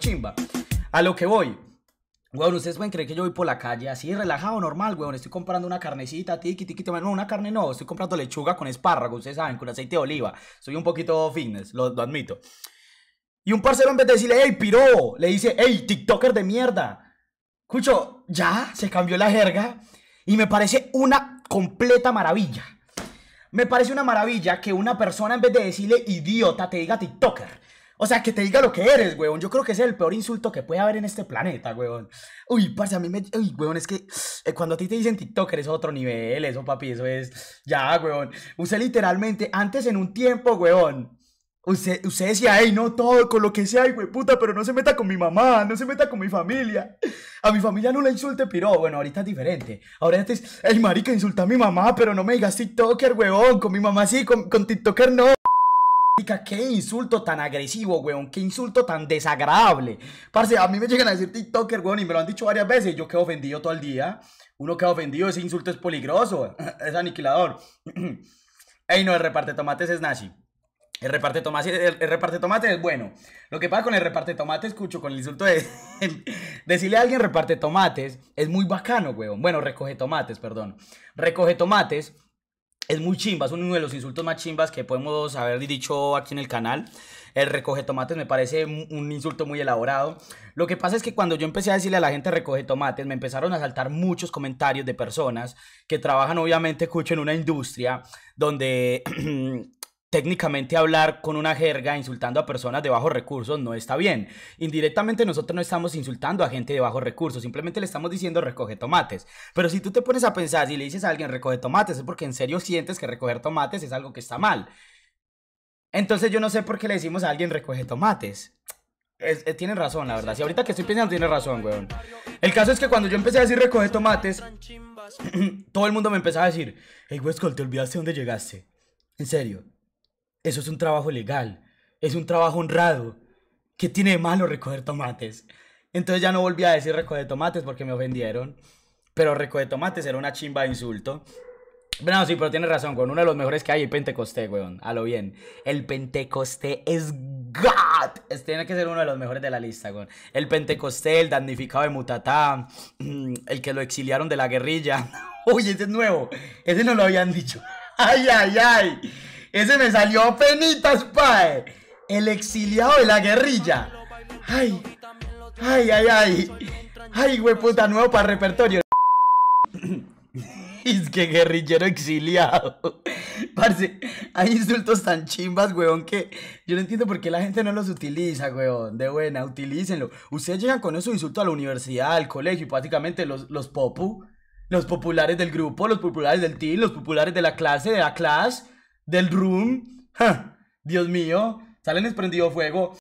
chimba. A lo que voy. Weón, ustedes pueden creer que yo voy por la calle así, relajado, normal, weón. Estoy comprando una carnecita, tiqui, tiki no, una carne no. Estoy comprando lechuga con espárrago, ustedes saben, con aceite de oliva. Soy un poquito fitness, lo, admito. Y un parcero en vez de decirle, hey, piro, le dice, hey, TikToker de mierda. Escucho, ya, se cambió la jerga. Y me parece una completa maravilla. Me parece una maravilla que una persona en vez de decirle idiota te diga TikToker. O sea, que te diga lo que eres, weón. Yo creo que es el peor insulto que puede haber en este planeta, weón. Uy, parce, a mí me. Uy, weón, es que eh, cuando a ti te dicen TikToker es otro nivel, eso, papi, eso es. Ya, weón. Usted literalmente, antes en un tiempo, weón. Usted, usted decía, hey, no todo, con lo que sea, güey, puta, pero no se meta con mi mamá, no se meta con mi familia. A mi familia no la insulte, piro. Bueno, ahorita es diferente. Ahora antes, hey, marica, insulta a mi mamá, pero no me digas TikToker, weón. Con mi mamá sí, con TikToker no qué insulto tan agresivo, weón, qué insulto tan desagradable. Parce, a mí me llegan a decir TikToker, weón, y me lo han dicho varias veces, yo quedo ofendido todo el día. Uno queda ofendido, ese insulto es peligroso, es aniquilador. Ey, no, el reparte tomates es nazi. El reparte tomates, el, reparte tomates es bueno. Lo que pasa con el reparte tomates, escucho con el insulto de decirle a alguien reparte tomates es muy bacano, weón. Bueno, recoge tomates, perdón. Recoge tomates es muy chimba, es uno de los insultos más chimbas que podemos haber dicho aquí en el canal. El recoge tomates me parece un insulto muy elaborado. Lo que pasa es que cuando yo empecé a decirle a la gente recoge tomates, me empezaron a saltar muchos comentarios de personas que trabajan obviamente, escucho, en una industria donde técnicamente hablar con una jerga insultando a personas de bajos recursos no está bien. Indirectamente nosotros no estamos insultando a gente de bajos recursos, simplemente le estamos diciendo recoge tomates. Pero si tú te pones a pensar y si le dices a alguien recoge tomates, es porque en serio sientes que recoger tomates es algo que está mal. Entonces yo no sé por qué le decimos a alguien recoge tomates. Eh, tienen razón, la verdad. Si ahorita que estoy pensando, tiene razón, weón. El caso es que cuando yo empecé a decir recoge tomates, todo el mundo me empezaba a decir, hey, Westcol, te olvidaste dónde llegaste. En serio, eso es un trabajo legal, es un trabajo honrado. ¿Qué tiene de malo recoger tomates? Entonces ya no volví a decir recoger tomates porque me ofendieron. Pero recoger tomates era una chimba de insulto. Pero sí, pero tienes razón, con uno de los mejores que hay, el Pentecosté, weón. A lo bien. El Pentecosté es God. tiene que ser uno de los mejores de la lista, weón. El Pentecosté, el damnificado de Mutatá, mm, el que lo exiliaron de la guerrilla. Oye, ese es nuevo. Ese no lo habían dicho. Ay, ay, ay. Ese me salió penitas, pae. El exiliado de la guerrilla. Ay, ay, ay, ay. Ay, güey, puta, nuevo para repertorio. Es que guerrillero exiliado. Parce, hay insultos tan chimbas, weón, que yo no entiendo por qué la gente no los utiliza, weón. De buena, utilícenlo. Ustedes llegan con eso, insultos a la universidad, al colegio, y prácticamente los, los popu, los populares del grupo, los populares del team, los populares de la clase, de la clase del room. Dios mío, salen desprendido fuego.